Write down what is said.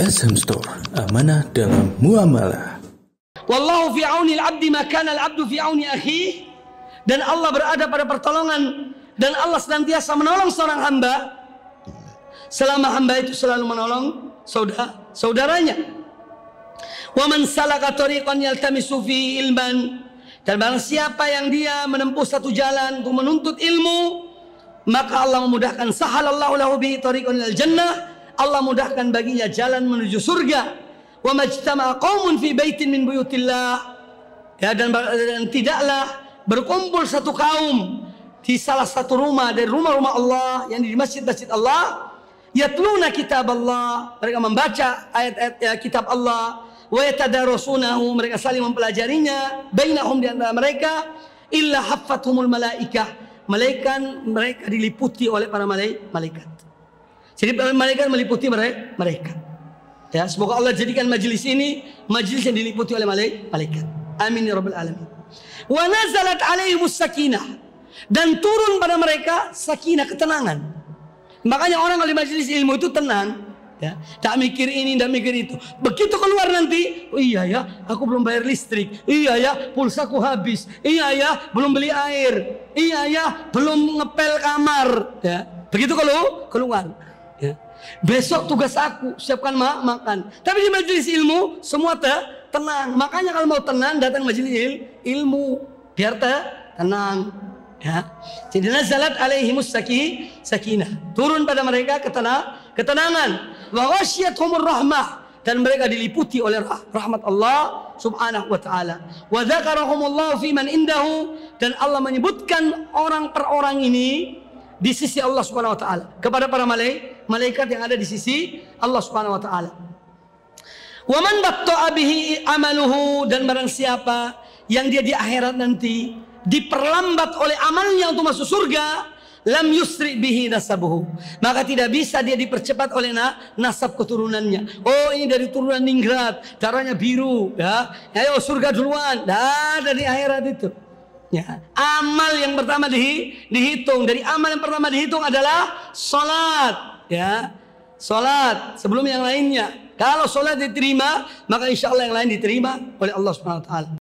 SM Store, amanah dalam muamalah. Wallahu fi auni al-abdi ma kana al-abdu fi auni akhi. Dan Allah berada pada pertolongan dan Allah senantiasa menolong seorang hamba selama hamba itu selalu menolong saudara saudaranya. Wa man salaka tariqan yaltamisu fi ilman. Dan barang siapa yang dia menempuh satu jalan untuk menuntut ilmu, maka Allah memudahkan sahalallahu lahu bi tariqan jannah Allah mudahkan baginya jalan menuju surga. Wa majtama'a qaumun fi baitin min buyutillah. Ya dan, dan tidaklah berkumpul satu kaum di salah satu rumah dari rumah-rumah Allah yang di masjid-masjid Allah yatluna kitab Allah mereka membaca ayat-ayat ya, kitab Allah wa yatadarusunahu mereka saling mempelajarinya bainahum di antara mereka illa haffathumul malaikah malaikat mereka diliputi oleh para malaikat jadi eh, malaikat meliputi mereka. Ya, semoga Allah jadikan majelis ini majelis yang diliputi oleh malaikat. Amin ya rabbal alamin. Wa nazalat musakina sakinah dan turun pada mereka sakinah ketenangan. Makanya orang kalau di majelis ilmu itu tenang, ya. Tak mikir ini, tak mikir itu. Begitu keluar nanti, oh, iya ya, aku belum bayar listrik. Iya ya, pulsa ku habis. Iya ya, belum beli air. Iya ya, belum ngepel kamar, ya. Begitu kalau keluar. Besok tugas aku siapkan ma makan. Tapi di majelis ilmu semua te tenang. Makanya kalau mau tenang datang majelis il ilmu biar te tenang. Ya. Jadi nazalat alaihimus saki sakinah. Turun pada mereka ketenang, ketenangan. Wa ghasyiyatuhumur rahmah dan mereka diliputi oleh rah rahmat Allah Subhanahu wa taala. Wa Allah fi man indahu dan Allah menyebutkan orang per orang ini di sisi Allah Subhanahu wa taala kepada para malaikat malaikat yang ada di sisi Allah Subhanahu wa taala. Wa man bihi amaluhu dan barang siapa yang dia di akhirat nanti diperlambat oleh amalnya untuk masuk surga, lam yusri bihi nasabuhu maka tidak bisa dia dipercepat oleh na nasab keturunannya oh ini dari turunan ningrat darahnya biru ya ayo surga duluan nah dari akhirat itu ya amal yang pertama di, dihitung dari amal yang pertama dihitung adalah salat ya salat sebelum yang lainnya kalau salat diterima maka insya Allah yang lain diterima oleh Allah Subhanahu wa taala